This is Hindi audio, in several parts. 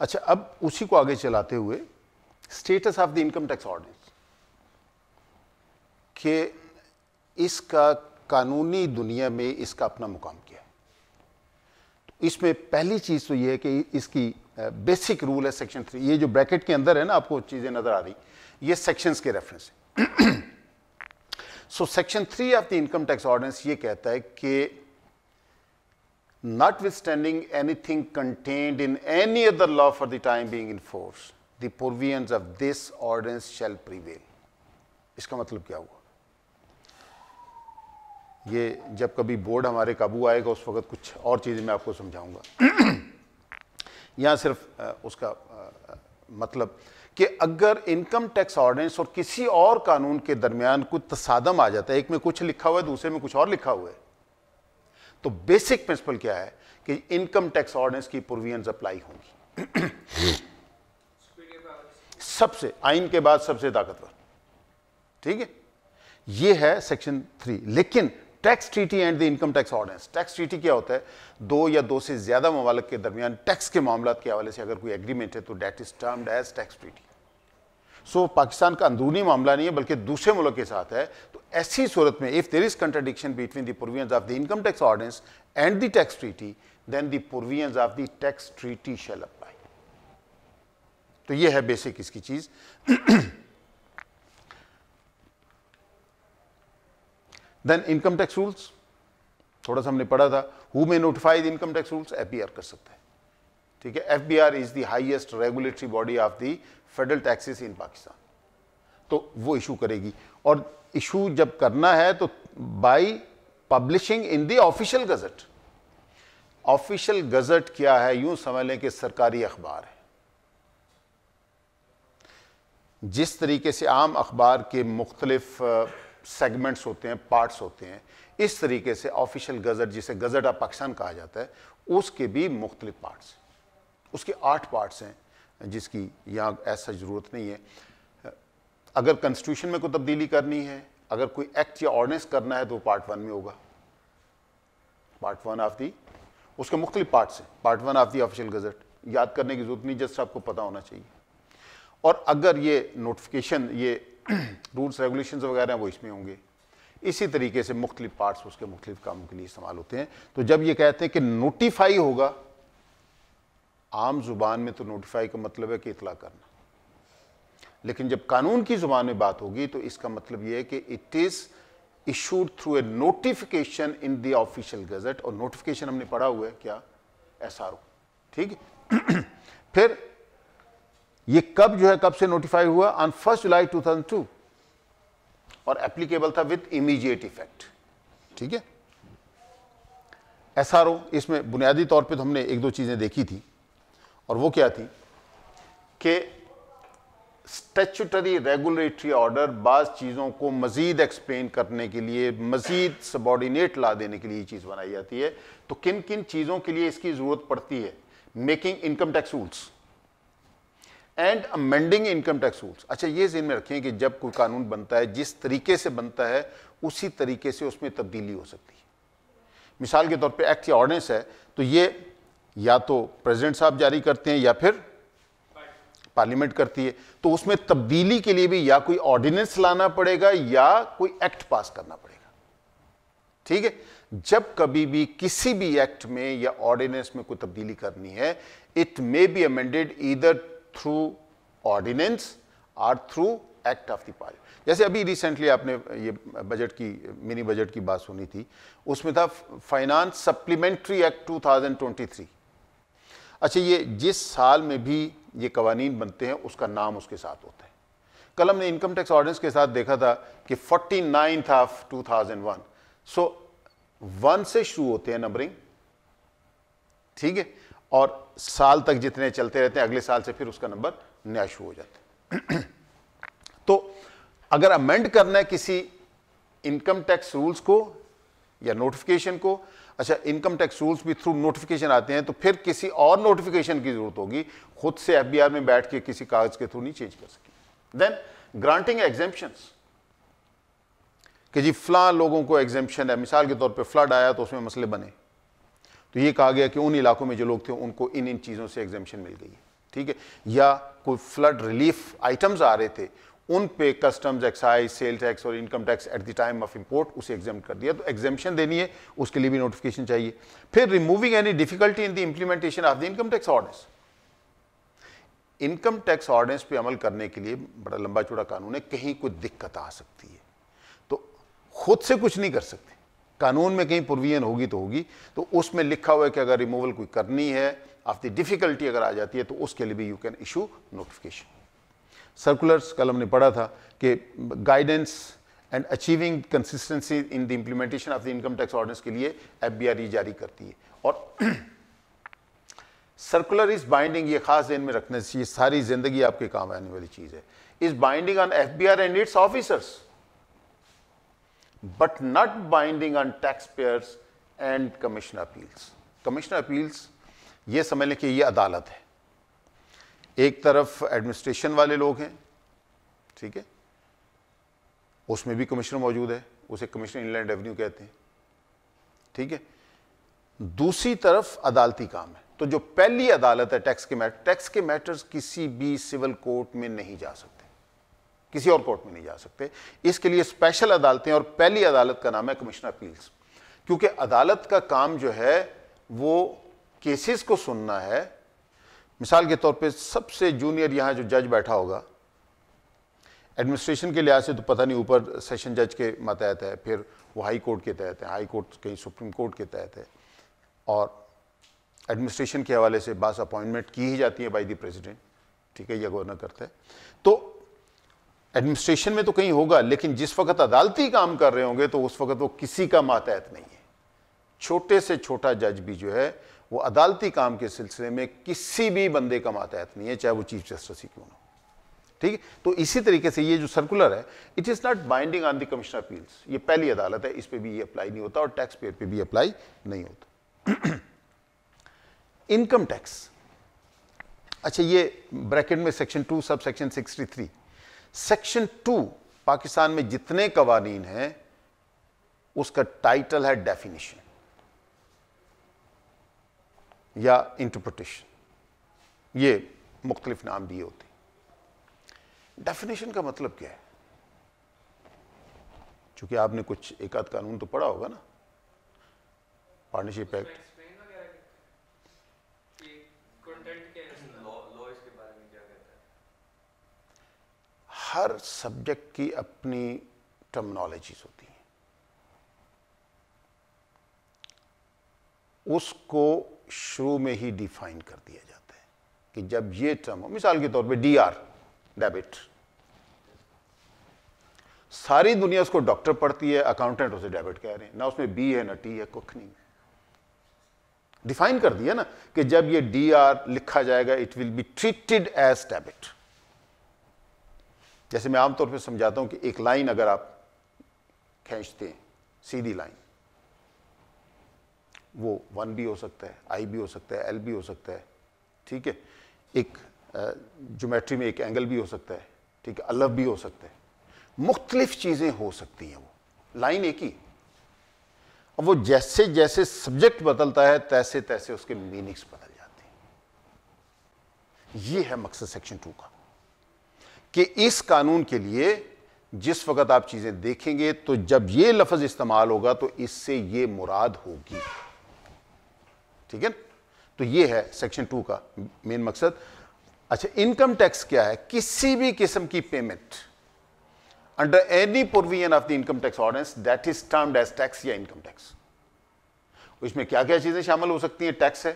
अच्छा अब उसी को आगे चलाते हुए status of the income tax ordinance के इसका कानूनी दुनिया में इसका अपना मुकाम क्या है तो इसमें पहली चीज़ तो यह है कि इसकी बेसिक रूल है सेक्शन थ्री ये जो ब्रैकेट के अंदर है ना आपको चीज़ें नज़र आ रही ये सेक्शंस के रेफरेंस है so section three of the income tax ordinance ये कहता है कि notwithstanding anything contained in any other law for the time being in force, the provisions of this ordinance shall prevail. इसका मतलब क्या हुआ ये जब कभी बोर्ड हमारे काबू आएगा उस वक्त कुछ और चीज़ें मैं आपको समझाऊंगा यहां सिर्फ उसका मतलब कि अगर इनकम टैक्स ऑर्डिनेंस और किसी और कानून के दरमियान कुछ तसादम आ जाता है एक में कुछ लिखा हुआ है दूसरे में कुछ और लिखा हुआ है तो बेसिक प्रिंसिपल क्या है कि इनकम टैक्स ऑर्डिनेंस की प्रोविजन अप्लाई होंगी सबसे आइन के बाद सबसे ताकतवर ठीक है ये है सेक्शन थ्री लेकिन tax treaty and the income tax ordinance tax treaty क्या होता है दो या दो से ज्यादा ममालक के दरमियान टैक्स के मामला के हवाले से अगर कोई एग्रीमेंट है तो that is termed as tax treaty so Pakistan का अंदरूनी मामला नहीं है बल्कि दूसरे मुल्क के साथ है तो ऐसी सूरत में if there is contradiction between the provision of the income tax ordinance and the tax treaty then the provision of the tax treaty shall apply तो ये है बेसिक इसकी चीज़ देन इनकम टैक्स रूल्स थोड़ा सा हमने पढ़ा था who may notify the income tax rules F कर सकते हैं ठीक है F B R is the highest regulatory body of the federal taxes इन पाकिस्तान तो वो इशू करेगी और इशू जब करना है तो by publishing in the official gazette official gazette क्या है यूं समझ लें कि सरकारी अखबार है जिस तरीके से आम अखबार के मुख्तलिफ सेगमेंट्स होते हैं पार्ट्स होते हैं इस तरीके से ऑफिशियल गजट जिसे गजट ऑफ पाकिस्तान कहा जाता है उसके भी मुख्तलिफ पार्ट्स उसके आठ पार्ट्स हैं जिसकी यहाँ ऐसा ज़रूरत नहीं है अगर कॉन्स्टिट्यूशन में कोई तब्दीली करनी है अगर कोई एक्ट या ऑर्डिनेंस करना है तो पार्ट वन में होगा पार्ट वन ऑफ दी उसके मुख्त पार्ट्स हैं part one of the official gazette याद करने की जरूरत नहीं जस्ट आपको पता होना चाहिए और अगर ये नोटिफिकेशन ये रूल्स रेगुलेशन वगैरह वो इसमें होंगे इसी तरीके से मुख्तलिफ पार्ट्स उसके मुख्तलिफ कामों के लिए इस्तेमाल होते हैं तो जब ये कहते हैं कि नोटिफाई होगा आम जुबान में तो नोटिफाई का मतलब है कि इतला करना लेकिन जब कानून की जुबान में बात होगी तो इसका मतलब यह है कि it is issued through a notification in the official gazette और नोटिफिकेशन हमने पढ़ा हुआ है क्या एस आर ओ ठीक है फिर ये कब जो है कब से नोटिफाई हुआ ऑन फर्स्ट जुलाई 2002 और एप्लीकेबल था विद इमीडिएट इफेक्ट ठीक है एसआरओ इसमें बुनियादी तौर पे तो हमने एक दो चीजें देखी थी और वो क्या थी कि स्टेचुटरी रेगुलेटरी ऑर्डर बाज़ चीज़ों को मज़ीद एक्सप्लेन करने के लिए मज़ीद सबॉर्डिनेट ला देने के लिए ये चीज़ बनाई जाती है तो किन किन चीज़ों के लिए इसकी ज़रूरत पड़ती है making income tax rules and amending income tax rules अच्छा ये जिन में रखें कि जब कोई कानून बनता है जिस तरीके से बनता है उसी तरीके से उसमें तब्दीली हो सकती है मिसाल के तौर पर एक्ट या ऑर्डिनेंस है तो ये या तो प्रेसिडेंट साहब जारी करते हैं या फिर पार्लियामेंट करती है तो उसमें तब्दीली के लिए भी या कोई ऑर्डिनेंस लाना पड़ेगा या कोई एक्ट पास करना पड़ेगा ठीक है जब कभी भी किसी भी एक्ट में या ऑर्डिनेंस में कोई तब्दीली करनी है it may be amended either through ordinance और through act of the parliament जैसे अभी रिसेंटली आपने ये बजट की मिनी बजट की बात सुनी थी उसमें था फाइनेंस सप्लीमेंट्री एक्ट 2023 अच्छा ये जिस साल में भी ये कवानी बनते हैं उसका नाम उसके साथ होता है कल हमने इनकम टैक्स ऑर्डिनेंस के साथ देखा था कि forty ninth of two thousand one सो वन से शुरू होते हैं नंबरिंग ठीक है और साल तक जितने चलते रहते हैं अगले साल से फिर उसका नंबर नया शुरू हो जाता है तो अगर अमेंड करना है किसी इनकम टैक्स रूल्स को या नोटिफिकेशन को अच्छा इनकम टैक्स रूल्स भी थ्रू नोटिफिकेशन आते हैं तो फिर किसी और नोटिफिकेशन की जरूरत होगी खुद से एफबीआर में बैठ के किसी कागज के थ्रू नहीं चेंज कर सकते देन ग्रांटिंग एग्जेपन कि जी फ्ला लोगों को एग्जेपन है मिसाल के तौर पर फ्लड आया तो उसमें मसले बने तो ये कहा गया कि उन इलाकों में जो लोग थे उनको इन इन चीज़ों से एग्जेपन मिल गई ठीक है या कोई फ्लड रिलीफ आइटम्स आ रहे थे उन पे कस्टम्स एक्साइज सेल टैक्स और income tax at the time of import उसे एग्जाम कर दिया तो एग्जामेशन देनी है उसके लिए भी नोटिफिकेशन चाहिए फिर removing any difficulty in the implementation of the income tax orders income tax ordinance पे अमल करने के लिए बड़ा लंबा चौड़ा कानून है कहीं कोई दिक्कत आ सकती है तो खुद से कुछ नहीं कर सकते कानून में कहीं प्रोविजन होगी तो होगी तो उसमें लिखा हुआ है कि अगर रिमूवल कोई करनी है ऑफ द डिफिकल्टी अगर आ जाती है तो उसके लिए भी you can issue notification circulars कल हमने पढ़ा था कि guidance and achieving consistency in the implementation of the income tax orders के लिए एफ e जारी करती है और सर्कुलर इज बाइंडिंग ये खास जेन में रखना चाहिए सारी जिंदगी आपके काम आने वाली चीज़ है is binding on F B R and its officers but not binding on tax payers and commissioner appeals commissioner appeals ये समझ लें कि ये अदालत है एक तरफ एडमिनिस्ट्रेशन वाले लोग हैं ठीक है उसमें भी कमिश्नर मौजूद है उसे कमिश्नर इनलैंड रेवेन्यू कहते हैं ठीक है दूसरी तरफ अदालती काम है तो जो पहली अदालत है टैक्स के मैटर टैक्स के मैटर्स किसी भी सिविल कोर्ट में नहीं जा सकते किसी और कोर्ट में नहीं जा सकते इसके लिए स्पेशल अदालतें और पहली अदालत का नाम है कमिश्नर अपील्स क्योंकि अदालत का काम जो है वो केसेस को सुनना है मिसाल के तौर पे सबसे जूनियर यहाँ जो जज बैठा होगा एडमिनिस्ट्रेशन के लिहाज से तो पता नहीं ऊपर सेशन जज के मातहत है फिर वो हाई कोर्ट के तहत है हाई कोर्ट कहीं सुप्रीम कोर्ट के तहत है और एडमिनिस्ट्रेशन के हवाले से बास अपॉइंटमेंट की ही जाती है बाई दी प्रेसिडेंट ठीक है या गवर्नर करता है तो एडमिनिस्ट्रेशन में तो कहीं होगा लेकिन जिस वक्त अदालती काम कर रहे होंगे तो उस वक्त वो किसी का मातहत नहीं है छोटे से छोटा जज भी जो है वो अदालती काम के सिलसिले में किसी भी बंदे का मातहत तो नहीं है चाहे वो चीफ जस्टिस ही क्यों ना ठीक है तो इसी तरीके से ये जो सर्कुलर है it is not binding on the commissioner appeals ये पहली अदालत है इस पर भी ये अप्लाई नहीं होता और टैक्स पेयर पर भी अप्लाई नहीं होता इनकम टैक्स अच्छा ये ब्रैकेट में section two sub section sixty three section two Pakistan में जितने कवानीन हैं उसका टाइटल है डेफिनेशन या इंटरप्रटेशन ये मुख्तलिफ नाम दिए होते डेफिनेशन का मतलब क्या है चूंकि आपने कुछ एक आध कानून तो पढ़ा होगा ना पार्टनरशिप एक्ट हर सब्जेक्ट की अपनी टर्मनोलॉजीज होती हैं उसको शुरू में ही डिफाइन कर दिया जाता है कि जब ये टर्म हो मिसाल के तौर पे डीआर डेबिट सारी दुनिया उसको डॉक्टर पढ़ती है अकाउंटेंट उसे डेबिट कह रहे हैं ना उसमें बी है ना टी है कुछ नहीं डिफाइन कर दिया ना कि जब ये डी आर लिखा जाएगा it will be treated as debit जैसे मैं आमतौर पर समझाता हूं कि एक लाइन अगर आप खींचते हैं सीधी लाइन वो वन भी हो सकता है आई भी हो सकता है एल भी हो सकता है ठीक है एक जोमेट्री में एक एंगल भी हो सकता है ठीक है अलव भी हो सकता है मुख्तलिफ चीज़ें हो सकती हैं वो लाइन एक ही अब वो जैसे जैसे सब्जेक्ट बदलता है तैसे तैसे उसके मीनिंग्स बदल जाते हैं ये है मकसद सेक्शन टू का कि इस कानून के लिए जिस वक्त आप चीज़ें देखेंगे तो जब ये लफ्ज़ इस्तेमाल होगा तो इससे ये मुराद होगी ठीक है तो ये है सेक्शन टू का मेन मकसद अच्छा इनकम टैक्स क्या है किसी भी किस्म की payment under any provision of the income tax ordinance that is termed as tax या इनकम टैक्स तो इसमें क्या क्या चीजें शामिल हो सकती हैं टैक्स है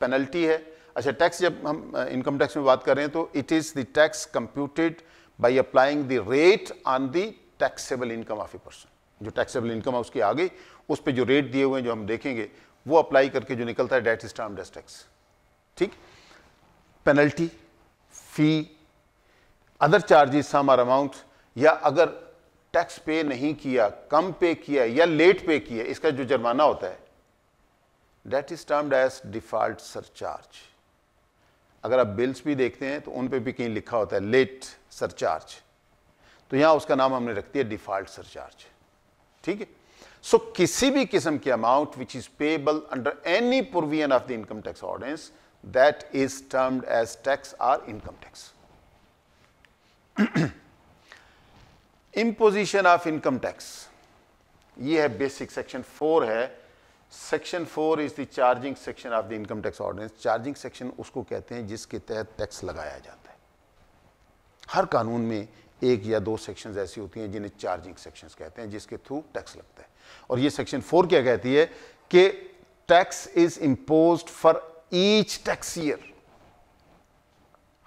पेनल्टी है अच्छा टैक्स जब हम इनकम टैक्स में बात कर रहे हैं तो it is the tax computed by applying the rate on the taxable income of a person जो टैक्सेबल इनकम है उसकी आ गई उस पर जो रेट दिए हुए हैं जो हम देखेंगे वो अप्लाई करके जो निकलता है डेट इज टर्म डेस्ट टैक्स ठीक penalty fee other charges sum or amount या अगर टैक्स पे नहीं किया कम पे किया या लेट पे किया इसका जो जुर्माना होता है that is termed as default surcharge अगर आप बिल्स भी देखते हैं तो उन पे भी कहीं लिखा होता है लेट सरचार्ज तो यहां उसका नाम हमने रख दिया डिफॉल्ट सरचार्ज ठीक है सो किसी भी किस्म के amount which is payable under any provision of the income tax ordinance that is termed as tax or income tax imposition of income tax ये है बेसिक सेक्शन फोर है section four is the charging section of the income tax ordinance charging section उसको कहते हैं जिसके तहत टैक्स लगाया जाता है हर कानून में एक या दो सेक्शन ऐसी होती हैं जिन्हें चार्जिंग सेक्शन कहते हैं जिसके थ्रू टैक्स लगता है और ये सेक्शन फोर क्या कहती है कि tax is impose for each tax year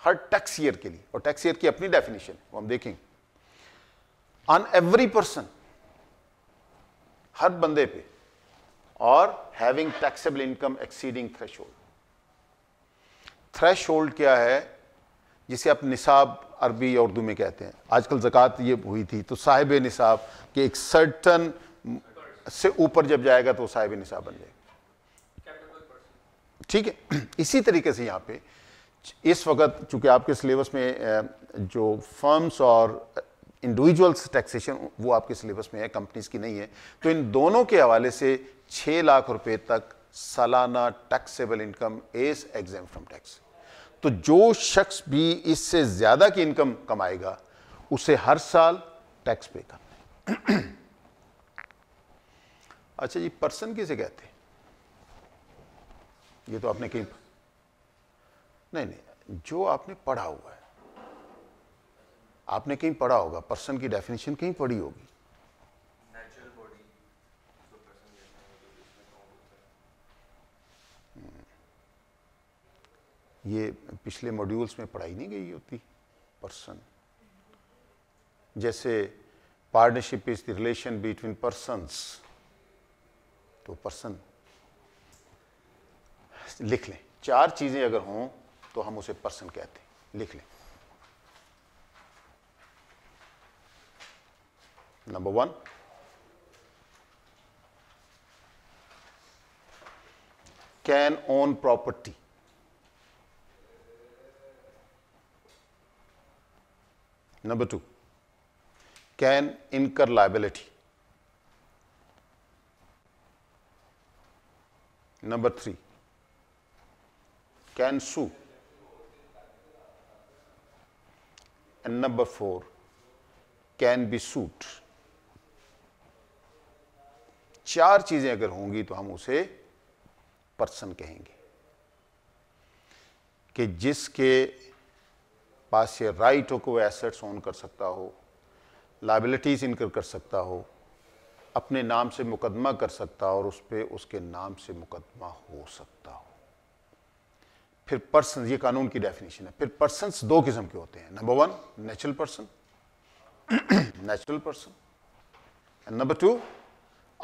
हर टैक्स ईयर के लिए और टैक्स ईयर की अपनी डेफिनेशन है वो हम देखेंगे ऑन एवरी पर्सन हर बंदे पे और having taxable income exceeding threshold threshold क्या है जिसे आप निसाब अरबी या उर्दू में कहते हैं आजकल जक़ात ये हुई थी तो साहिब निसाब के एक सर्टन से ऊपर जब जाएगा तो साहिब निशा बन जाएगा ठीक है इसी तरीके से यहाँ पे इस वक्त चूंकि आपके सिलेबस में जो फर्म्स और इंडिविजुअल्स टैक्सेशन वो आपके सिलेबस में है कंपनीज की नहीं है तो इन दोनों के हवाले से छः लाख रुपए तक सालाना taxable income is exempt from tax तो जो शख्स भी इससे ज़्यादा की इनकम कमाएगा उसे हर साल टैक्स पे करना अच्छा जी पर्सन किसे कहते हैं ये तो आपने कहीं नहीं नहीं जो आपने पढ़ा हुआ है आपने कहीं पढ़ा होगा पर्सन की डेफिनेशन कहीं पढ़ी होगी हम्म। ये पिछले मॉड्यूल्स में पढ़ाई नहीं गई होती पर्सन जैसे partnership is the relation between persons तो पर्सन लिख लें चार चीज़ें अगर हों तो हम उसे पर्सन कहते हैं लिख लें number one can own property number two can incur liability number three can sue and number four can be sued चार चीजें अगर होंगी तो हम उसे पर्सन कहेंगे कि जिसके पास ये राइट हो को वो एसेट्स ऑन कर सकता हो लाइबिलिटीज इनकर कर सकता हो अपने नाम से मुकदमा कर सकता और उस पर उसके नाम से मुकदमा हो सकता हो फिर पर्सन ये कानून की डेफिनेशन है फिर पर्सन दो किस्म के होते हैं number one natural person natural person and number two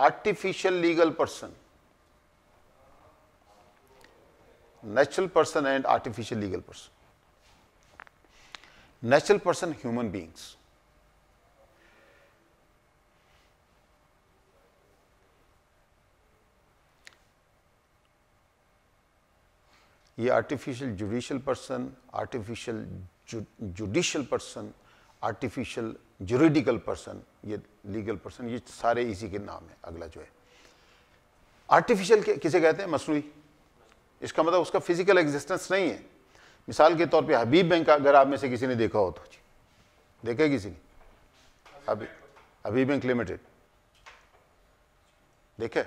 artificial legal person natural person and artificial legal person natural person human beings ये artificial judicial person artificial judicial person artificial juridical person ये लीगल पर्सन ये सारे इसी के नाम है अगला जो है आर्टिफिशियल किसे कहते हैं मसनू इसका मतलब उसका फिजिकल एग्जिस्टेंस नहीं है मिसाल के तौर पे हबीब बैंक अगर आप में से किसी ने देखा हो तो जी देखा किसी ने हबीब बैंक लिमिटेड देखे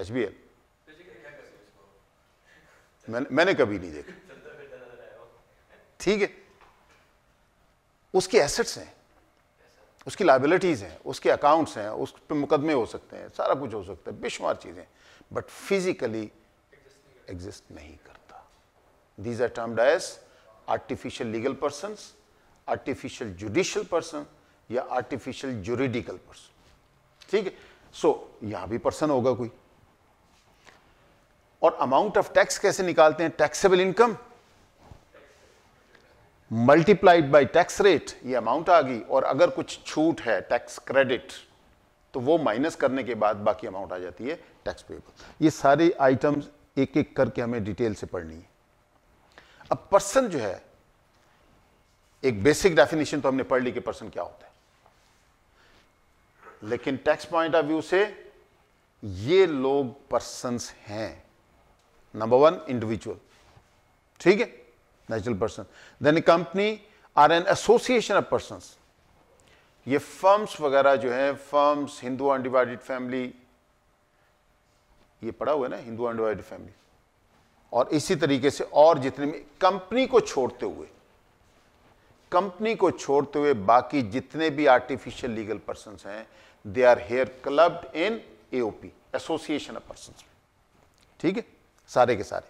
एच बी एल मैंने मैंने कभी नहीं देखा ठीक है उसके एसेट्स हैं उसकी लाइबिलिटीज़ हैं उसके अकाउंट्स हैं उस पर मुकदमे हो सकते हैं सारा कुछ हो सकता है बेशुमार चीज़ें बट फिजिकली एग्जिस्ट नहीं करता दीज आर टर्म डायस artificial legal person artificial judicial person या आर्टिफिशियल जुरिडिकल पर्सन ठीक है सो यहां भी पर्सन होगा कोई और अमाउंट ऑफ टैक्स कैसे निकालते हैं taxable income multiplied by tax rate ये अमाउंट आ गई और अगर कुछ छूट है टैक्स क्रेडिट तो वो माइनस करने के बाद बाकी अमाउंट आ जाती है टैक्स पेबल ये सारे आइटम्स एक एक करके हमें डिटेल से पढ़नी है अब पर्सन जो है एक बेसिक डेफिनेशन तो हमने पढ़ ली कि पर्सन क्या होता है लेकिन टैक्स पॉइंट ऑफ व्यू से ये लोग पर्सन हैं number one individual ठीक है natural person then company are an association of person ये फर्म्स वगैरह जो है फर्म्स हिंदू अनडिवाइडेड फैमिली ये पड़ा हुआ है ना हिंदू अनडिवाइडेड फैमिली और इसी तरीके से और जितने भी कंपनी को छोड़ते हुए कंपनी को छोड़ते हुए बाकी जितने भी आर्टिफिशियल लीगल पर्सन हैं they are here clubbed in AOP association of person ठीक है सारे के सारे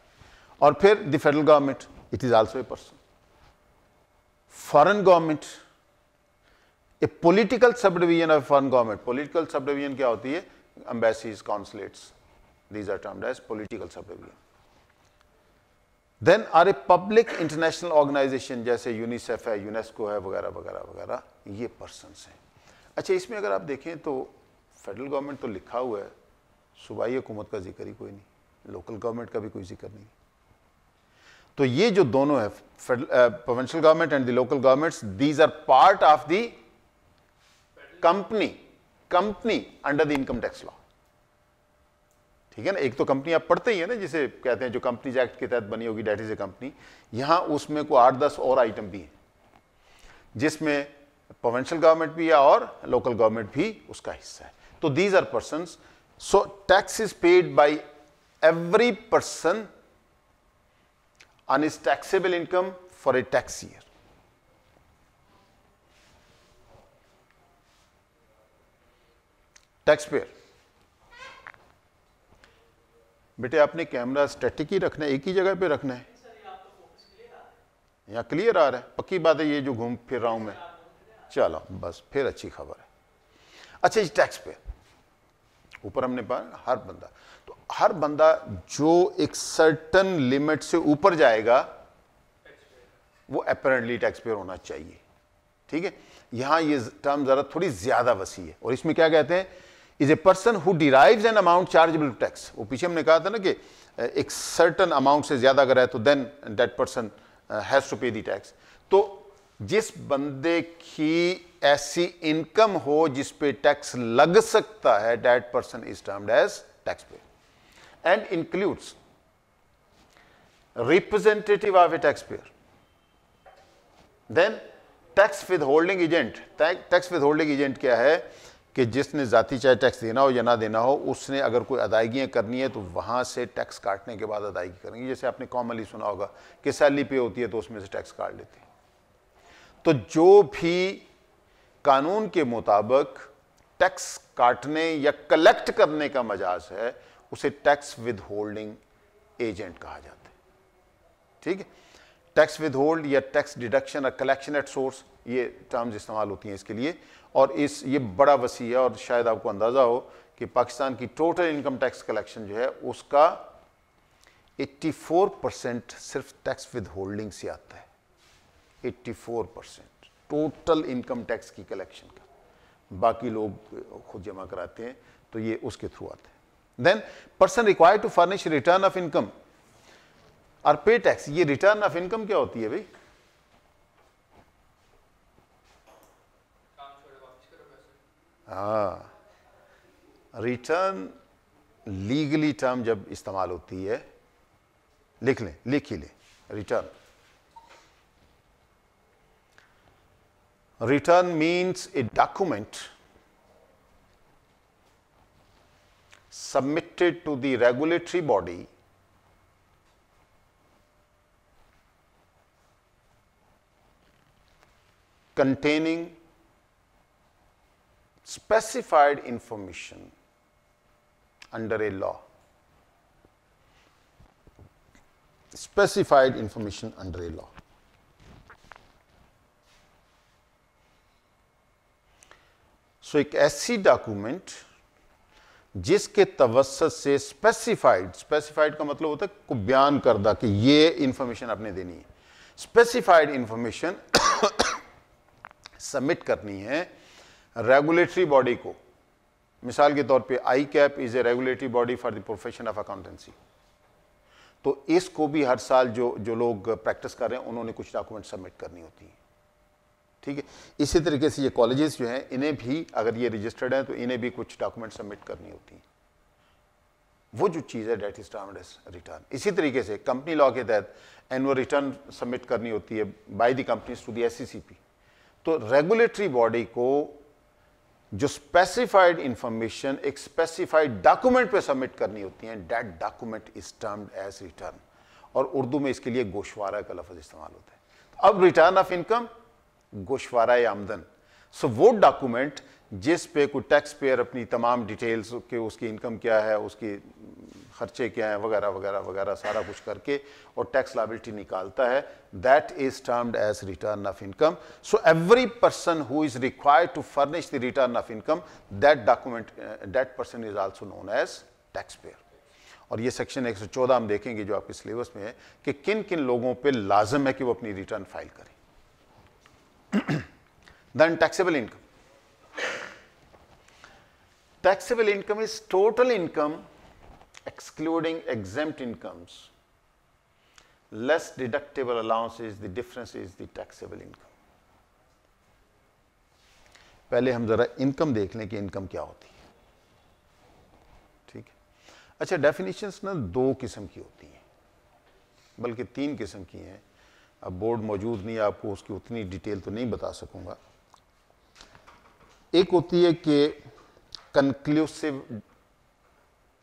और फिर the federal government it is also a person foreign government a political sub division of foreign government political sub division क्या होती है एम्बेसीज कॉन्सुलेट्स आर टर्म डाइज political sub division then are a public international organization जैसे यूनिसेफ है यूनेस्को है वगैरह वगैरह वगैरह ये पर्सन हैं अच्छा इसमें अगर आप देखें तो फेडरल गवर्नमेंट तो लिखा हुआ है सूबाई हुकूमत का जिक्र ही कोई नहीं लोकल गवर्नमेंट का भी कोई जिक्र नहीं तो ये जो दोनों है provincial government and the local governments these are part of the company company under the income tax law ठीक है ना एक तो कंपनी आप पढ़ते ही है ना जिसे कहते हैं जो कंपनीज एक्ट के तहत बनी होगी डेट इज ए कंपनी यहां उसमें को आठ दस और आइटम भी हैं जिसमें प्रोवेंशल गवर्नमेंट भी है और लोकल गवर्नमेंट भी उसका हिस्सा है तो these are person so tax is paid by every person on his taxable income for a tax year. Taxpayer बेटे आपने कैमरा स्टैटिक ही रखना है एक ही जगह पे रखना है यहाँ क्लियर आ रहा है पक्की बात है ये जो घूम फिर रहा हूं मैं चलो बस फिर अच्छी खबर है अच्छा जी टैक्स पेयर ऊपर हमने पा हर बंदा तो हर बंदा जो एक सर्टन लिमिट से ऊपर जाएगा वो अपेरेंटली टैक्स पेयर होना चाहिए ठीक है यहां ये टर्म जरा थोड़ी ज्यादा वसी है और इसमें क्या कहते हैं is a person who derive an amount chargeable tax वो पीछे हमने कहा था ना कि एक सर्टन अमाउंट से ज्यादा अगर है तो then that person has to pay the tax तो जिस बंदे की ऐसी इनकम हो जिस पे टैक्स लग सकता है that person is termed as tax payer and includes representative of a taxpayer. Then tax withholding agent tax withholding agent क्या है कि जिसने ज़ाती चाहे टैक्स देना हो या ना देना हो उसने अगर कोई अदायगियाँ करनी है तो वहाँ से टैक्स काटने के बाद अदायगी करेंगे जैसे आपने कॉमनली सुना होगा कि सैलरी पे होती है तो उसमें से टैक्स काट लेते हैं तो जो भी कानून के मुताबिक टैक्स काटने या कलेक्ट करने का मजाज है उसे टैक्स विद होल्डिंग एजेंट कहा जाता है ठीक है टैक्स विद होल्ड या टैक्स डिडक्शन और कलेक्शन एट सोर्स ये टर्म्स इस्तेमाल होती हैं इसके लिए और इस ये बड़ा वसी है और शायद आपको अंदाज़ा हो कि पाकिस्तान की टोटल इनकम टैक्स कलेक्शन जो है उसका 84 परसेंट सिर्फ टैक्स विद होल्डिंग से आता है 84 परसेंट टोटल इनकम टैक्स की कलेक्शन का बाकी लोग खुद जमा कराते हैं तो ये उसके थ्रू आते हैं then person required to furnish return of income और पे टैक्स ये रिटर्न ऑफ इनकम क्या होती है भाई हा रिटर्न लीगली टर्म जब इस्तेमाल होती है लिख लें लिख ही ले return return means a document submitted to the regulatory body containing specified information under a law specified information under a law so a SC document जिसके तवस्त से स्पेसिफाइड स्पेसिफाइड का मतलब होता है को बयान करदा कि ये इंफॉर्मेशन आपने देनी है स्पेसिफाइड इंफॉर्मेशन सबमिट करनी है रेगुलेटरी बॉडी को मिसाल के तौर पे ICAP is a regulatory body for the profession of accountancy तो इसको भी हर साल जो जो लोग प्रैक्टिस कर रहे हैं उन्होंने कुछ डॉक्यूमेंट सबमिट करनी होती है ठीक है इसी तरीके से ये कॉलेजेस जो हैं इन्हें भी अगर ये रजिस्टर्ड हैं तो इन्हें भी कुछ डॉक्यूमेंट सबमिट करनी होती हैं वो जो चीज़ है डेट इज टर्म रिटर्न इसी तरीके से कंपनी लॉ के तहत एनुअल रिटर्न सबमिट करनी होती है by the companies to the एस तो रेगुलेटरी बॉडी को जो स्पेसिफाइड इंफॉर्मेशन एक स्पेसिफाइड डॉक्यूमेंट पे सबमिट करनी होती है that document is termed as return और उर्दू में इसके लिए गोशवारा का लफज इस्तेमाल होता है अब रिटर्न ऑफ इनकम गोशवारा आमदन सो वो डॉक्यूमेंट जिस पे कोई टैक्स पेयर अपनी तमाम डिटेल्स के उसकी इनकम क्या है उसकी खर्चे क्या हैं वगैरह वगैरह वगैरह सारा कुछ करके और टैक्स लाइबिलिटी निकालता है that is termed as return of income so every person who is required to furnish the return of income that document that person is also known as tax payer और ये सेक्शन 114 हम देखेंगे जो आपके सिलेबस में है कि किन किन लोगों पर लाजम है कि वो अपनी रिटर्न फाइल करें then taxable income. Taxable income is total income excluding exempt incomes less deductible allowances, the difference is the taxable income. पहले हम ज़रा इनकम देख लें कि इनकम क्या होती है ठीक है अच्छा डेफिनेशंस ना दो किस्म की होती हैं बल्कि तीन किस्म की हैं अब बोर्ड मौजूद नहीं है आपको उसकी उतनी डिटेल तो नहीं बता सकूंगा एक होती है कि कंक्लूसिव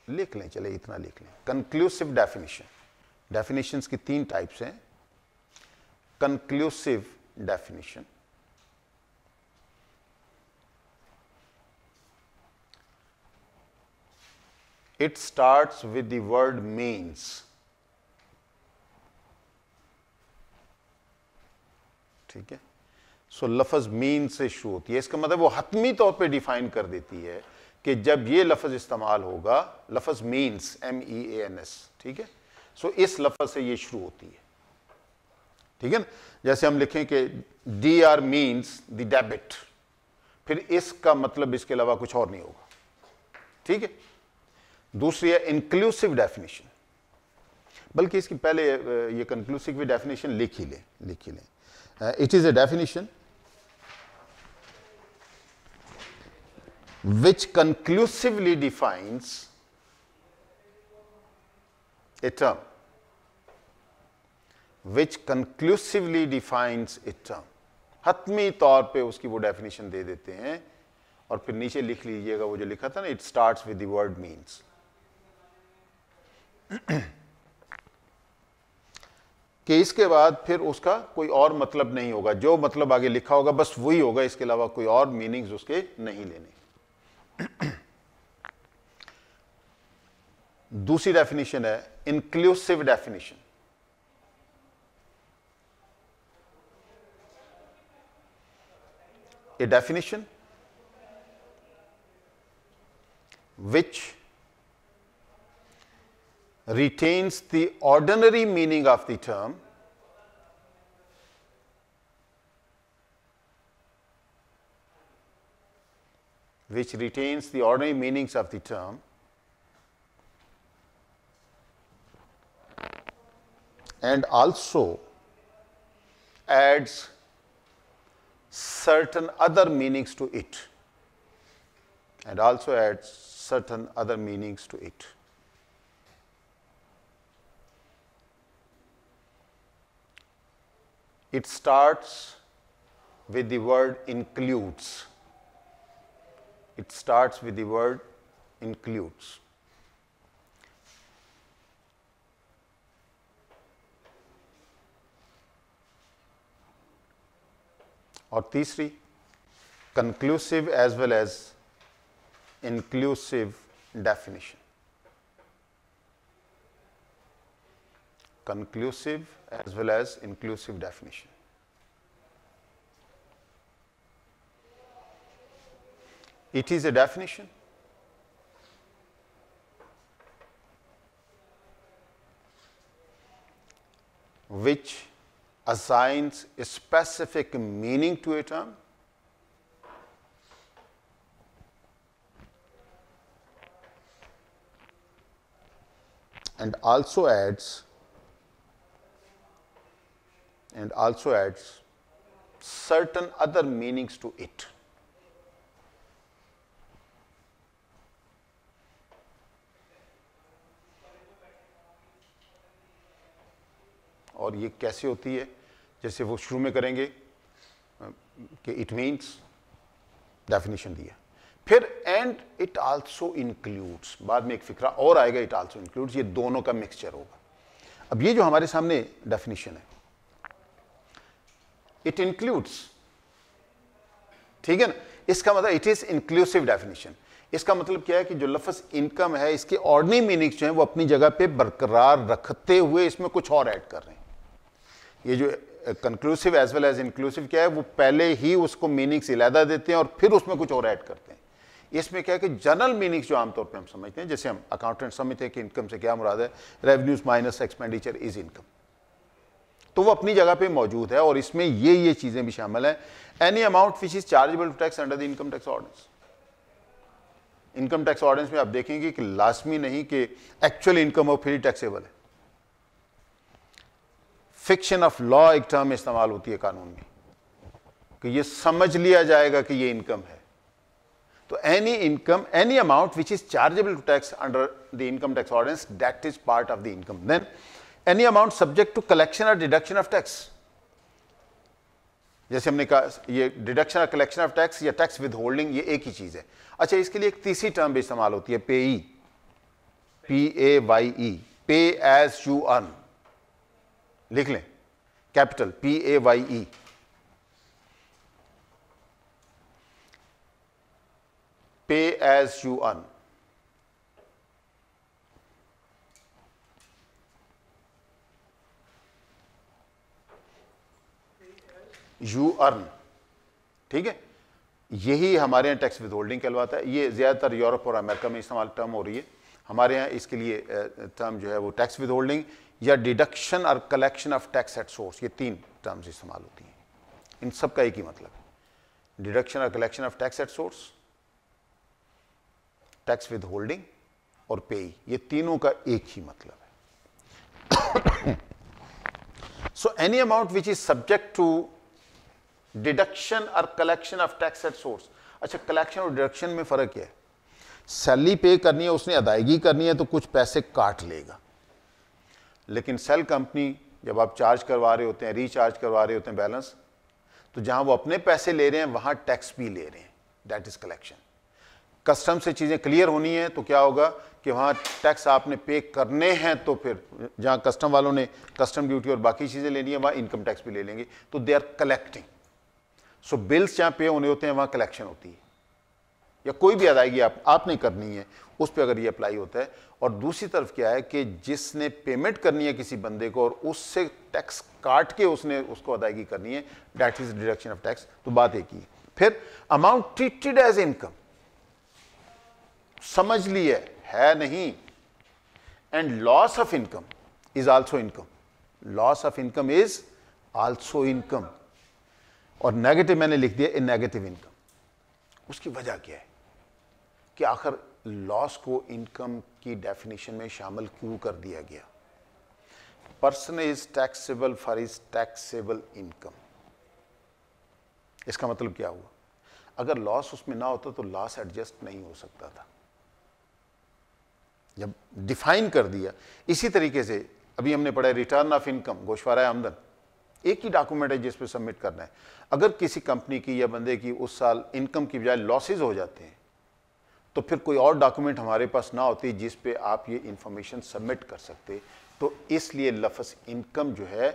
लिख लें चले इतना लिख लें कंक्लूसिव डेफिनेशन डेफिनेशंस की तीन टाइप्स हैं conclusive definition it starts with the word means ठीक है सो लफज मीन से शुरू होती है इसका मतलब वो हतमी तौर पे डिफाइन कर देती है कि जब ये लफज इस्तेमाल होगा लफज means M E N S ठीक है सो इस लफज से ये शुरू होती है ठीक है ना जैसे हम लिखें कि D R means the debit फिर इसका मतलब इसके अलावा कुछ और नहीं होगा ठीक है दूसरी है इंक्लूसिव डेफिनेशन बल्कि इसकी पहले ये कंक्लूसिव डेफिनेशन लिख ही लें लिख ही लें Uh, it is a definition which conclusively defines a term which conclusively defines a term Hatmi तौर पे उसकी वो डेफिनेशन दे देते हैं और फिर नीचे लिख लीजिएगा wo jo likha tha na it starts with the word means. कि इसके बाद फिर उसका कोई और मतलब नहीं होगा जो मतलब आगे लिखा होगा बस वही होगा इसके अलावा कोई और मीनिंग्स उसके नहीं लेने दूसरी डेफिनेशन है inclusive definition a definition which retains the ordinary meaning of the term which retains the ordinary meanings of the term and also adds certain other meanings to it and also adds certain other meanings to it. It starts with the word includes. It starts with the word includes. Or three, conclusive as well as inclusive definition. conclusive as well as inclusive definition. It is a definition. which assigns a specific meaning to a term and also adds and also adds certain other meanings to it. और ये कैसे होती है जैसे वो शुरू में करेंगे कि इट मीन्स डेफिनेशन दिया फिर एंड इट आल्सो इंक्लूड्स बाद में एक फिक्रा और आएगा इट आल्सो इंक्लूड्स ये दोनों का मिक्सचर होगा अब ये जो हमारे सामने डेफिनेशन है इट इंक्लूड्स ठीक है ना इसका मतलब इट इज इंक्लूसिव डेफिनेशन इसका मतलब क्या है कि जो लफ्ज इनकम है इसके ऑर्डनी मीनिंग जो है वो अपनी जगह पे बरकरार रखते हुए इसमें कुछ और ऐड कर रहे हैं ये जो conclusive as well as inclusive क्या है वो पहले ही उसको मीनिंग्स इलादा देते हैं और फिर उसमें कुछ और ऐड करते हैं इसमें क्या है कि जनरल मीनिंग्स जो आमतौर पर हम समझते हैं जैसे हम अकाउंटेंट समझते हैं कि इनकम से क्या मुराद है revenues minus expenditure is income तो वो अपनी जगह पे मौजूद है और इसमें ये ये चीजें भी शामिल हैं any amount which is chargeable tax under the income tax ordinance income tax ordinance में आप देखेंगे कि लाजमी नहीं कि एक्चुअल इनकम ऑफ फिर टैक्सेबल है फिक्शन ऑफ लॉ एक टर्म इस्तेमाल होती है कानून में कि ये समझ लिया जाएगा कि ये इनकम है तो any income any amount which is chargeable to tax under the income tax ordinance that is part of the income then any amount subject to collection और डिडक्शन ऑफ टैक्स जैसे हमने कहा ये डिडक्शन और कलेक्शन ऑफ टैक्स या टैक्स विद होल्डिंग ये एक ही चीज है अच्छा इसके लिए एक तीसरी टर्म भी इस्तेमाल होती है पे E P A Y E pay as you earn लिख लें capital P A Y E pay as you earn you earn ठीक है यही हमारे यहाँ टैक्स विद होल्डिंग कहलवाता है ये ज़्यादातर यूरोप और अमेरिका में इस्तेमाल टर्म हो रही है हमारे यहाँ इसके लिए टर्म जो है वो टैक्स विद होल्डिंग या डिडक्शन और collection of tax at source ये तीन टर्म्स इस्तेमाल होती हैं इन सब का एक ही मतलब है डिडक्शन और collection of tax at source tax withholding और पे ये तीनों का एक ही मतलब है so any amount which is subject to deduction और collection of tax at source अच्छा कलेक्शन और डिडक्शन में फ़र्क क्या है सैलरी पे करनी है उसने अदायगी करनी है तो कुछ पैसे काट लेगा लेकिन सेल कंपनी जब आप चार्ज करवा रहे होते हैं रीचार्ज करवा रहे होते हैं बैलेंस तो जहां वो अपने पैसे ले रहे हैं वहां टैक्स भी ले रहे हैं दैट इज कलेक्शन कस्टम से चीज़ें क्लियर होनी है तो क्या होगा कि वहां टैक्स आपने पे करने हैं तो फिर जहां कस्टम वालों ने कस्टम ड्यूटी और बाकी चीज़ें लेनी है वहां इनकम टैक्स भी ले लेंगे तो they are collecting so bills जहाँ पे होने होते हैं वहाँ कलेक्शन होती है या कोई भी अदायगी आप आपने करनी है उस पर अगर ये अप्लाई होता है और दूसरी तरफ क्या है कि जिसने पेमेंट करनी है किसी बंदे को और उससे टैक्स काट के उसने उसको अदायगी करनी है that is deduction of tax तो बात एक ही है फिर अमाउंट ट्रीटेड एज इनकम समझ ली है, है नहीं and loss of income is also income loss of income is also income और नेगेटिव मैंने लिख दिया इन नेगेटिव इनकम उसकी वजह क्या है कि आखिर लॉस को इनकम की डेफिनेशन में शामिल क्यों कर दिया गया person is taxable for is taxable income इसका मतलब क्या हुआ अगर लॉस उसमें ना होता तो लॉस एडजस्ट नहीं हो सकता था जब डिफाइन कर दिया इसी तरीके से अभी हमने पढ़ा रिटर्न ऑफ इनकम गोशवारा आमदन एक ही डॉक्यूमेंट है जिसपे सबमिट करना है अगर किसी कंपनी की या बंदे की उस साल इनकम की बजाय लॉसेज हो जाते हैं तो फिर कोई और डॉक्यूमेंट हमारे पास ना होती जिसपे आप ये इंफॉर्मेशन सबमिट कर सकते तो इसलिए लफज इनकम जो है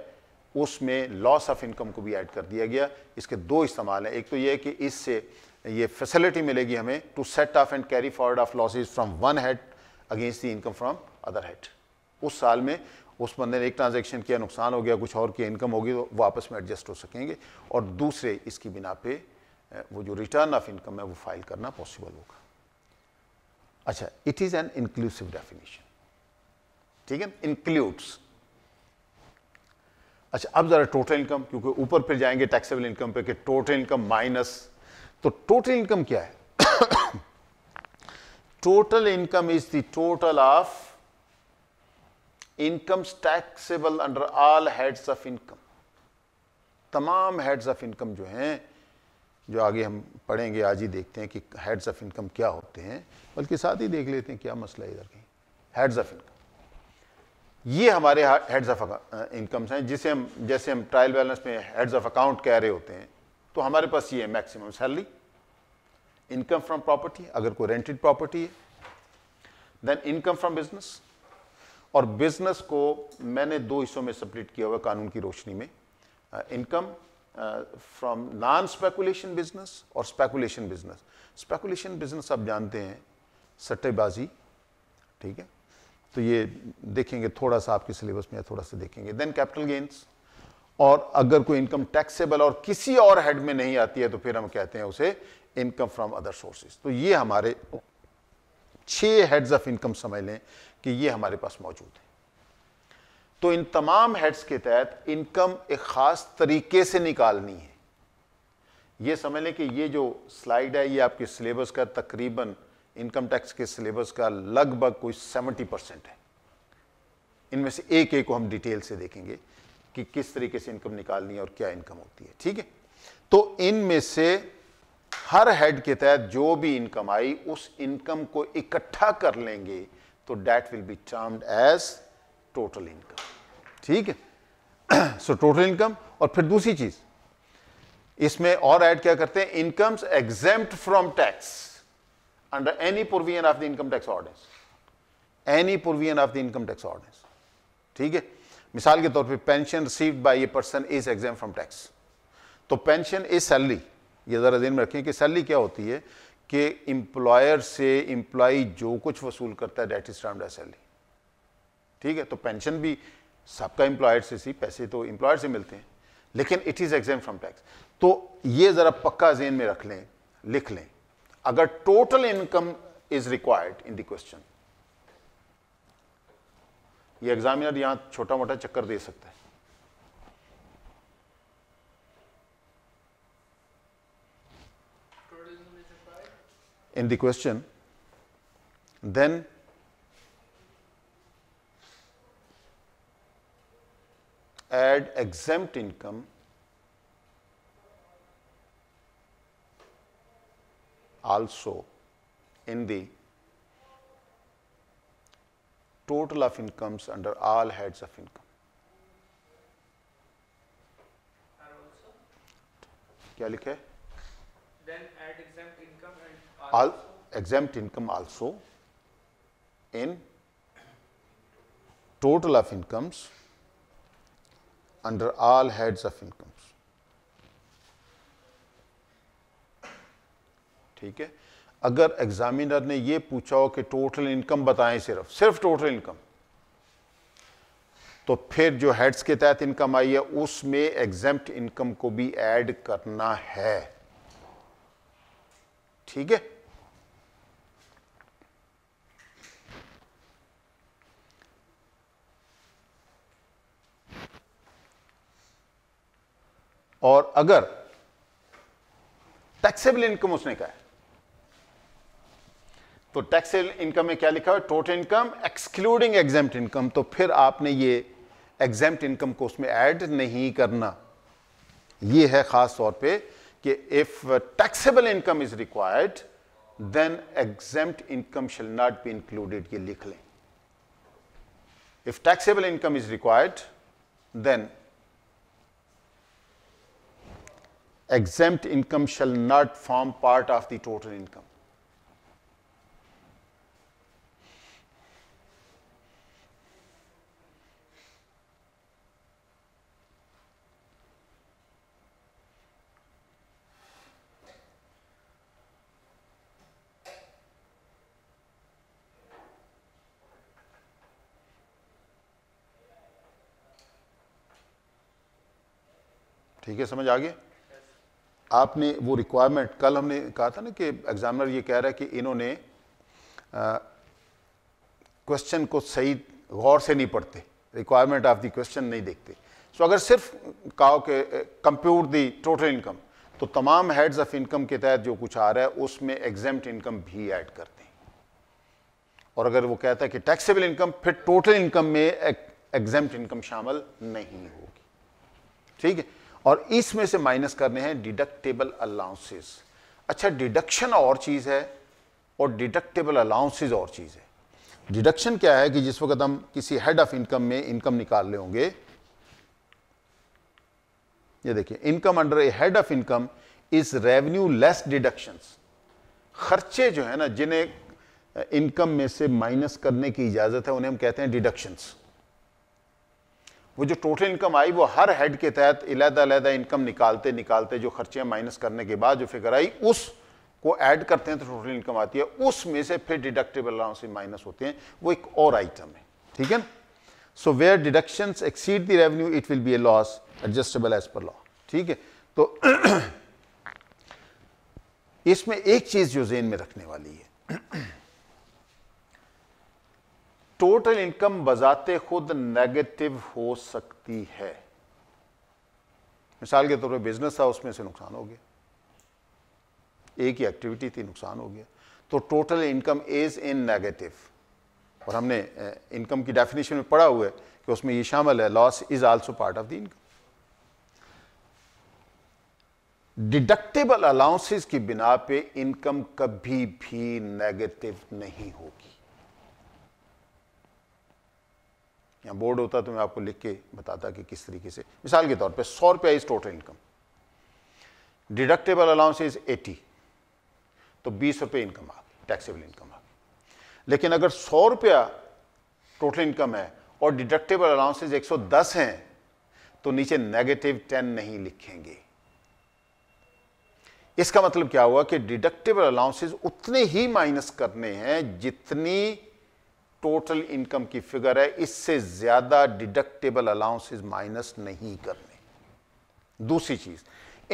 उसमें लॉस ऑफ इनकम को भी ऐड कर दिया गया इसके दो इस्तेमाल हैं एक तो ये है कि इससे ये फैसिलिटी मिलेगी हमें to set off and carry forward of losses from one head against the income from other head उस साल में उस बंदे ने एक ट्रांजेक्शन किया नुकसान हो गया कुछ और किया इनकम होगी तो वापस में एडजस्ट हो सकेंगे और दूसरे इसकी बिना पे वो जो रिटर्न ऑफ इनकम है वो फाइल करना पॉसिबल होगा अच्छा it is an inclusive definition ठीक है इंक्लूड्स अच्छा अब ज़रा टोटल इनकम क्योंकि ऊपर फिर जाएंगे टैक्सेबल इनकम पे कि टोटल इनकम माइनस तो टोटल इनकम क्या है total income is the total of income taxable under all heads of income तमाम हेड्स ऑफ इनकम जो हैं जो आगे हम पढ़ेंगे आज ही देखते हैं कि हेड्स ऑफ इनकम क्या होते हैं बल्कि साथ ही देख लेते हैं क्या मसला इधर कहीं हेड्स ऑफ इनकम ये हमारे हेड्स ऑफ इनकम्स हैं जिसे हम जैसे हम ट्रायल बैलेंस में हेड्स ऑफ अकाउंट कह रहे होते हैं तो हमारे पास ये है maximum salary income from property अगर कोई रेंटेड प्रॉपर्टी है देन इनकम फ्रॉम बिजनेस और बिजनेस को मैंने दो हिस्सों में सप्लिट किया हुआ कानून की रोशनी में income from non speculation business और स्पेकुलेशन बिजनेस स्पेकुलेशन बिजनेस आप जानते हैं सट्टेबाजी ठीक है तो ये देखेंगे थोड़ा सा आपके सिलेबस में थोड़ा सा देखेंगे देन कैपिटल गेंस और अगर कोई इनकम टैक्सेबल और किसी और हेड में नहीं आती है तो फिर हम कहते हैं उसे इनकम फ्रॉम अदर सोर्सेज तो ये हमारे छह हेड्स ऑफ इनकम समझ लें कि ये हमारे पास मौजूद है तो इन तमाम हेड्स के तहत इनकम एक ख़ास तरीके से निकालनी है ये समझ लें कि ये जो स्लाइड है ये आपके सिलेबस का तकरीबन इनकम टैक्स के सिलेबस का लगभग कोई सेवेंटी परसेंट है इनमें से एक एक को हम डिटेल से देखेंगे कि किस तरीके से इनकम निकालनी है और क्या इनकम होती है ठीक है तो इनमें से हर हेड के तहत जो भी इनकम आई उस इनकम को इकट्ठा कर लेंगे तो that will be termed as total income ठीक है सो टोटल इनकम और फिर दूसरी चीज इसमें और ऐड क्या करते हैं incomes exempt from tax under any provision of the income tax ordinance any provision of the income tax ordinance ठीक है मिसाल के तौर पे pension received by a person is exempt from tax तो पेंशन इज सैलरी ये ज़रा दिन में रखें कि सैलरी क्या होती है कि एम्प्लॉयर से एम्प्लॉई जो कुछ वसूल करता है डेट इज टर्म सैलरी ठीक है तो पेंशन भी सबका एम्प्लॉयर से सी पैसे तो एम्प्लॉयर से मिलते हैं लेकिन it is exempt from tax तो ये ज़रा पक्का जेन में रख लें लिख लें अगर total income is required in the question ये एग्जामिनर यहाँ छोटा मोटा चक्कर दे सकता है in the question, then add exempt income also in the total of incomes under all heads of income. क्या also? Then add exempt all exempt income also in total of incomes under all heads of incomes ठीक है अगर एग्जामिनर ने ये पूछा हो कि टोटल इनकम बताएं सिर्फ सिर्फ टोटल इनकम तो फिर जो हेड्स के तहत इनकम आई है उसमें एग्जाम इनकम को भी ऐड करना है ठीक है और अगर टैक्सेबल इनकम उसने कहा है तो टैक्सेबल इनकम में क्या लिखा है total income excluding exempt income तो फिर आपने ये एग्जेम्प्ट इनकम को उसमें ऐड नहीं करना ये है खास तौर पे कि if taxable income is required then exempt income shall not be included ये लिख लें if taxable income is required then exempt income shall not form part of the total income. ठीक है समझ आ गया आपने वो रिक्वायरमेंट कल हमने कहा था ना कि एग्जामिनर ये कह रहा है कि इन्होंने क्वेश्चन को सही गौर से नहीं पढ़ते रिक्वायरमेंट ऑफ द क्वेश्चन नहीं देखते सो अगर सिर्फ कहो कि कंप्यूट दी टोटल इनकम तो तमाम हेड्स ऑफ इनकम के तहत जो कुछ आ रहा है उसमें एग्जाम इनकम भी ऐड करते हैं और अगर वो कहता है कि टैक्सेबल इनकम फिर टोटल इनकम में एग्जाम इनकम शामिल नहीं होगी ठीक है और इसमें से माइनस करने हैं डिडक्टेबल अलाउंसेस अच्छा डिडक्शन और चीज़ है और डिडक्टेबल अलाउंसेस और चीज़ है डिडक्शन क्या है कि जिस वक्त हम किसी हेड ऑफ इनकम में इनकम निकाल ले होंगे ये देखिए income under a head of income is revenue less deduction खर्चे जो है ना जिन्हें इनकम में से माइनस करने की इजाज़त है उन्हें हम कहते हैं डिडक्शंस वो जो टोटल इनकम आई वो हर हेड के तहत अलहदादा इनकम निकालते निकालते जो खर्चे माइनस करने के बाद जो फिगर आई उस को ऐड करते हैं तो टोटल इनकम आती है उसमें से फिर डिडक्टेबल अलाउंस माइनस होते हैं वो एक और आइटम है ठीक है so where deduction exceed the revenue it will be a loss adjustable as per law ठीक है तो इसमें एक चीज जो जेन में रखने वाली है टोटल इनकम बजाते खुद नेगेटिव हो सकती है मिसाल के तौर पर बिजनेस था उसमें से नुकसान हो गया एक ही एक्टिविटी थी नुकसान हो गया तो total income is in negative और हमने इनकम की डेफिनेशन में पढ़ा हुआ है कि उसमें ये शामिल है loss is also part of the income deductible allowances की बिना पे इनकम कभी भी नेगेटिव नहीं होगी या बोर्ड होता तो मैं आपको लिख के बताता कि किस तरीके से मिसाल के तौर पर सौ रुपया is total income deductible allowance is eighty तो बीस रुपये इनकम आ गई टैक्सेबल इनकम आ गई लेकिन अगर सौ रुपया टोटल इनकम है और डिडक्टेबल अलाउंसेज दस हैं तो नीचे नेगेटिव टेन नहीं लिखेंगे इसका मतलब क्या हुआ कि डिडक्टेबल अलाउंसेज उतने ही माइनस करने हैं जितनी टोटल इनकम की फिगर है इससे ज्यादा डिडक्टेबल अलाउंसेस माइनस नहीं करने दूसरी चीज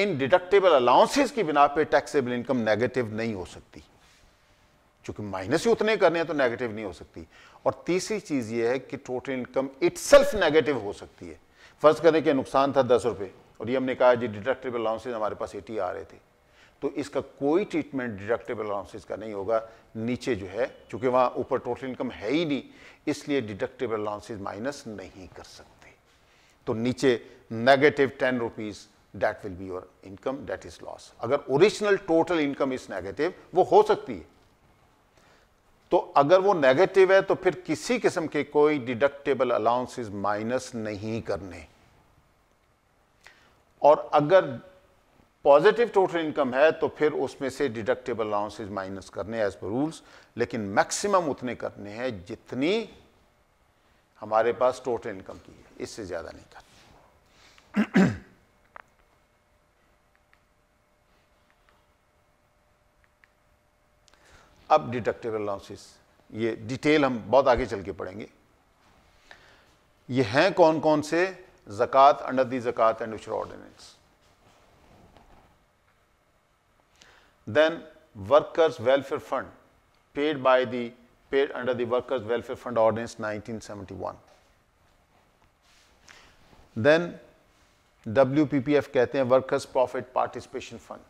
इन डिडक्टेबल अलाउंसेस की बिना पे टैक्सेबल इनकम नेगेटिव नहीं हो सकती चूंकि माइनस ही उतने करने हैं तो नेगेटिव नहीं हो सकती और तीसरी चीज यह है कि टोटल इनकम इट नेगेटिव हो सकती है फर्ज करने के नुकसान था दस रुपए और ये हमने कहा जी डिडक्टेबल अलाउंसेज हमारे पास एटी आ रहे थे तो इसका कोई ट्रीटमेंट डिडक्टेबल अलाउंसेज का नहीं होगा नीचे जो है चूंकि वहाँ ऊपर टोटल इनकम है ही नहीं इसलिए डिडक्टेबल अलाउंसेज माइनस नहीं कर सकते तो नीचे negative ten rupees that will be your income that is loss अगर original total income is negative वो हो सकती है तो अगर वो नेगेटिव है तो फिर किसी किस्म के कोई डिडक्टेबल अलाउंसेज माइनस नहीं करने और अगर पॉजिटिव टोटल इनकम है तो फिर उसमें से डिडक्टेबल अलाउंसेज माइनस करने एज पर रूल्स लेकिन मैक्सिमम उतने करने हैं जितनी हमारे पास टोटल इनकम की है इससे ज़्यादा नहीं करनी अब डिडक्टेबल अलाउंसेज ये डिटेल हम बहुत आगे चल के पढ़ेंगे ये हैं कौन कौन से जकत अंडर दी जकत एंड विचर ordinance Then workers welfare fund paid by the paid under the workers welfare fund ordinance 1971. Then WPPF कहते हैं workers profit participation fund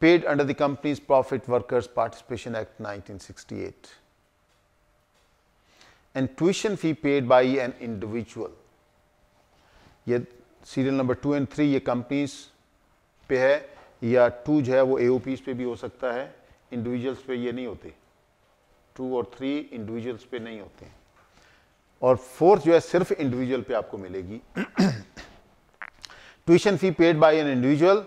paid under the company's profit workers participation act 1968 and tuition fee paid by an individual ये serial number 2 and 3 ये companies पे है या टू जो है वो ए पे भी हो सकता है इंडिविजुअल्स पे ये नहीं होते टू और थ्री इंडिविजुअल्स पे नहीं होते और फोर्थ जो है सिर्फ इंडिविजुअल पे आपको मिलेगी tuition fee paid by an individual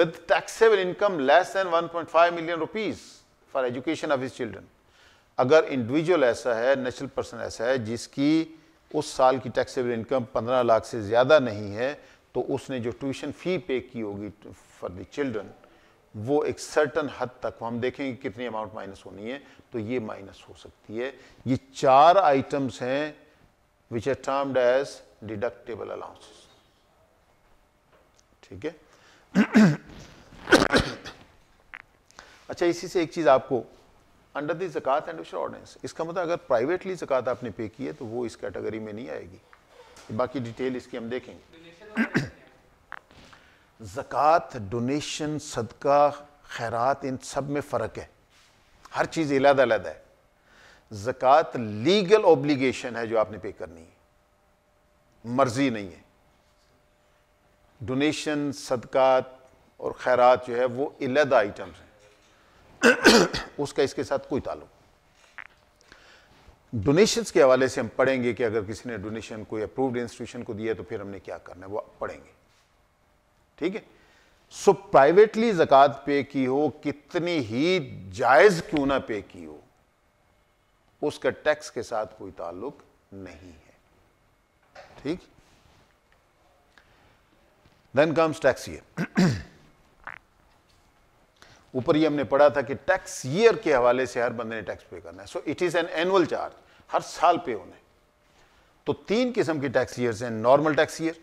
with taxable income less than 1.5 million rupees for education of his children अगर इंडिविजुअल ऐसा है नेचुरल पर्सन ऐसा है जिसकी उस साल की टैक्सेबल इनकम 15 लाख से ज़्यादा नहीं है तो उसने जो ट्यूशन फ़ी पे की होगी फॉर द चिल्ड्रन वो एक सर्टन हद तक हम देखेंगे कितनी अमाउंट माइनस होनी है तो ये माइनस हो सकती है ये चार आइटम्स हैं which are termed as deductible allowances ठीक है अच्छा इसी से एक चीज़ आपको अंडर दी जक़ात एंड ऑर्डेंस इसका मतलब अगर प्राइवेटली जक़ात आपने पे की है तो वो इस कैटेगरी में नहीं आएगी बाकी डिटेल इसकी हम देखेंगे ज़क़़त डोनेशन सदका खैरात इन सब में फ़र्क है हर चीज़ अलहदा अलग है ज़क़़त लीगल ऑब्लीगेशन है जो आपने पे करनी है मर्जी नहीं है डोनेशन सदक़ात और खैरत जो है वो अलहदा आइटम्स हैं उसका इसके साथ कोई ताल्लुक डोनेशंस के हवाले से हम पढ़ेंगे कि अगर किसी ने डोनेशन कोई अप्रूव्ड इंस्टीट्यूशन को दिया तो फिर हमने क्या करना है वो पढ़ेंगे ठीक है सो प्राइवेटली जक़ात पे की हो कितनी ही जायज़ क्यों ना पे की हो उसका टैक्स के साथ कोई ताल्लुक नहीं है ठीक देन कम्स टैक्स ये ऊपर ही हमने पढ़ा था कि टैक्स ईयर के हवाले से हर बंदे ने टैक्स पे करना है so it is an annual charge हर साल पे होने तो तीन किस्म के टैक्स ईयर हैं नॉर्मल टैक्स ईयर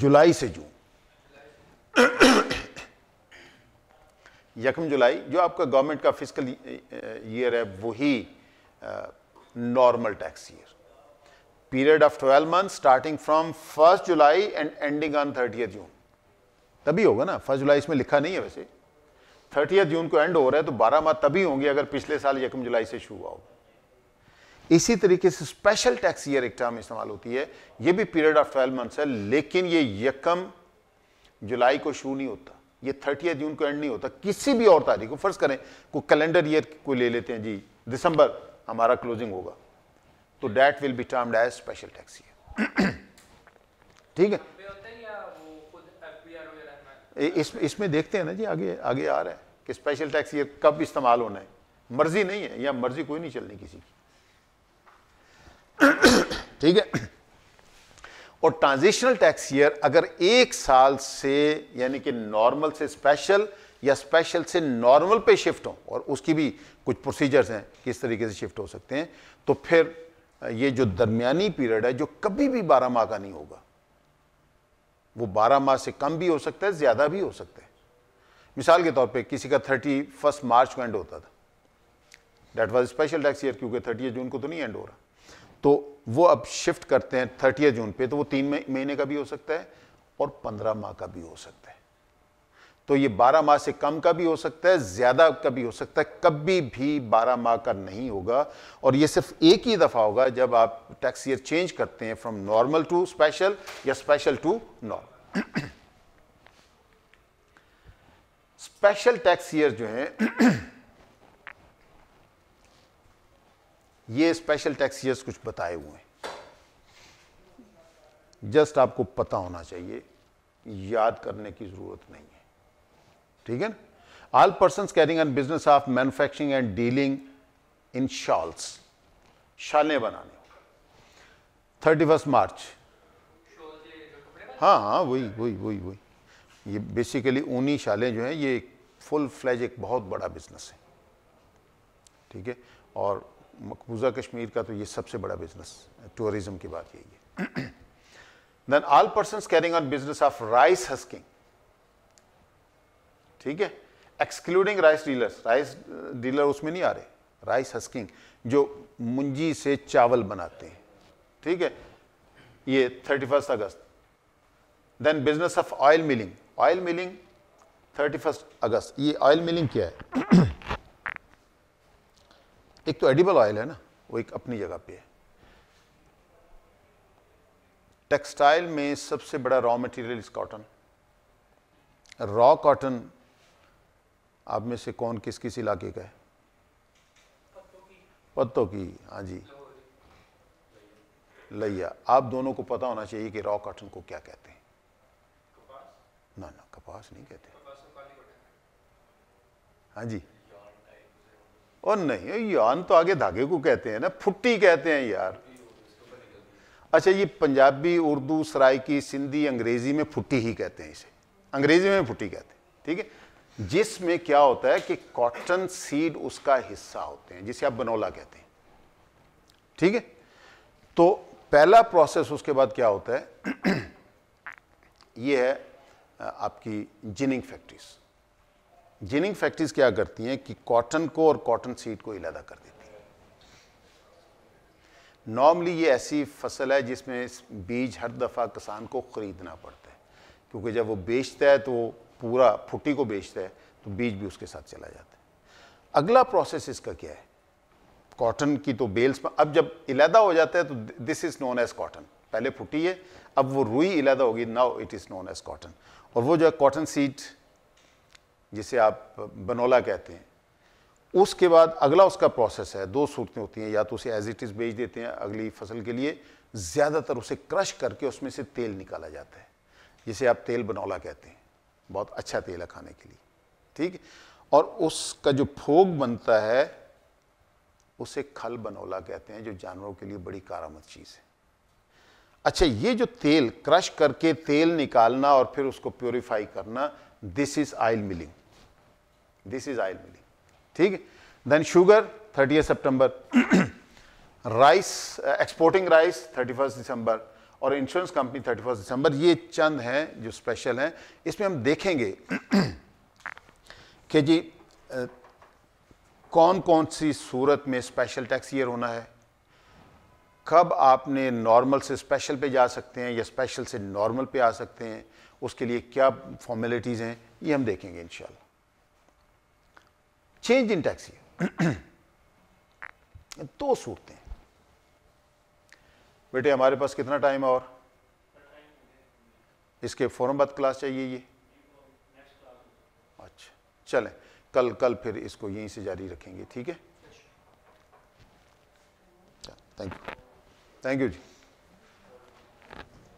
जुलाई से जून यकम जुलाई जो आपका गवर्नमेंट का फिजिकल ईयर है वही normal tax year period of 12 month starting from first July and ending on thirty June तभी होगा ना फर्स्ट जुलाई इसमें लिखा नहीं है वैसे थर्टी जून को एंड हो रहा है तो बारह माह तभी होंगे अगर पिछले साल यकम जुलाई से शुरू हुआ होगा इसी तरीके से स्पेशल टैक्स ईयर एक टर्म इस्तेमाल होती है ये भी पीरियड ऑफ ट्वेल्व मंथ्स है लेकिन ये यकम जुलाई को शुरू नहीं होता ये थर्टी जून को एंड नहीं होता किसी भी और तारीख को फर्ज करें को कैलेंडर ईयर को ले लेते हैं जी दिसंबर हमारा क्लोजिंग होगा तो that will be termed as special tax year ठीक है इस इसमें देखते हैं ना जी आगे आगे आ रहा है कि स्पेशल टैक्स ये कब इस्तेमाल होना है मर्जी नहीं है या मर्जी कोई नहीं चलनी किसी की ठीक है और ट्रांजिशनल टैक्स ईयर अगर एक साल से यानी कि नॉर्मल से स्पेशल या स्पेशल से नॉर्मल पे शिफ्ट हो और उसकी भी कुछ प्रोसीजर्स हैं किस तरीके से शिफ्ट हो सकते हैं तो फिर ये जो दरमियानी पीरियड है जो कभी भी बारह माह का नहीं होगा वो 12 माह से कम भी हो सकता है ज़्यादा भी हो सकता है मिसाल के तौर पे किसी का थर्टी फर्स्ट मार्च को एंड होता था that was special tax year क्योंकि थर्टी जून को तो नहीं एंड हो रहा तो वो अब शिफ्ट करते हैं थर्टी जून पे तो वो तीन महीने का भी हो सकता है और पंद्रह माह का भी हो सकता है तो ये 12 माह से कम का भी हो सकता है ज़्यादा का भी हो सकता है कभी भी 12 माह का नहीं होगा और ये सिर्फ एक ही दफ़ा होगा जब आप टैक्स ईयर चेंज करते हैं फ्रॉम नॉर्मल टू स्पेशल या special to normal special tax year जो हैं ये स्पेशल टैक्स ईयर्स कुछ बताए हुए हैं जस्ट आपको पता होना चाहिए याद करने की ज़रूरत नहीं है ठीक है ना all person carrying an business of manufacturing and dealing in shawls शाले बनाने थर्टी फर्स्ट मार्च हाँ हाँ वही वही वही वही ये बेसिकली ऊनी शालें जो हैं ये फुल फ्लैज एक बहुत बड़ा बिजनेस है ठीक है और मकबूजा कश्मीर का तो ये सबसे बड़ा बिजनेस टूरिज्म की बात यही है then all person carrying on business of rice husking ठीक है excluding rice dealers rice dealer उसमें नहीं आ रहे राइस हस्किंग जो मुंजी से चावल बनाते हैं ठीक है ये thirty first August then business of oil milling oil milling thirty first August ये ऑयल मिलिंग क्या है एक तो एडिबल ऑयल है ना वो एक अपनी जगह पे है टेक्सटाइल में सबसे बड़ा raw material is cotton raw cotton आप में से कौन किस किस इलाके का है पत्तों की हाँ जी लैया आप दोनों को पता होना चाहिए कि रॉ कॉटन को क्या कहते हैं ना ना कपास नहीं कहते हाँ जी और नहीं यान तो आगे धागे को कहते हैं ना फुट्टी कहते हैं यार अच्छा ये पंजाबी उर्दू की सिंधी अंग्रेजी में फुट्टी ही कहते हैं इसे अंग्रेजी में फुट्टी कहते हैं ठीक है जिसमें क्या होता है कि कॉटन सीड उसका हिस्सा होते हैं जिसे आप बनोला कहते हैं ठीक है तो पहला प्रोसेस उसके बाद क्या होता है ये है आपकी जिनिंग फैक्ट्रीज जिनिंग फैक्ट्रीज क्या करती हैं कि कॉटन को और कॉटन सीड को इलादा कर देती है नॉर्मली ये ऐसी फसल है जिसमें बीज हर दफ़ा किसान को ख़रीदना पड़ता है क्योंकि जब वो बेचता है तो पूरा फुट्टी को बेचता है तो बीज भी उसके साथ चला जाता है अगला प्रोसेस इसका क्या है कॉटन की तो बेल्स पर अब जब इलादा हो जाता है तो this is known as cotton पहले फुटी है अब वो रुई इलादा होगी now it is known as cotton और वो जो है कॉटन सीड जिसे आप बनोला कहते हैं उसके बाद अगला उसका प्रोसेस है दो सूरतें होती हैं या तो उसे एज इट इज़ बेच देते हैं अगली फसल के लिए ज़्यादातर उसे क्रश करके उसमें से तेल निकाला जाता है जिसे आप तेल बनौला कहते हैं बहुत अच्छा तेल है खाने के लिए ठीक है और उसका जो भोग बनता है उसे खल बनोला कहते हैं जो जानवरों के लिए बड़ी कारामद चीज़ है अच्छा ये जो तेल क्रश करके तेल निकालना और फिर उसको प्योरीफाई करना this is oil milling this is oil milling ठीक है then sugar thirty September rice exporting rice thirty first December और इंश्योरेंस कंपनी 31 दिसंबर ये चंद हैं जो स्पेशल हैं इसमें हम देखेंगे कि जी आ, कौन कौन सी सूरत में स्पेशल टैक्स ईयर होना है कब आपने नॉर्मल से स्पेशल पे जा सकते हैं या स्पेशल से नॉर्मल पे आ सकते हैं उसके लिए क्या फॉर्मेलिटीज़ हैं ये हम देखेंगे in change in tax year दो सूरतें बेटे हमारे पास कितना टाइम और इसके फ़ौरन बाद क्लास चाहिए ये अच्छा चलें कल कल फिर इसको यहीं से जारी रखेंगे ठीक है thank you thank you ji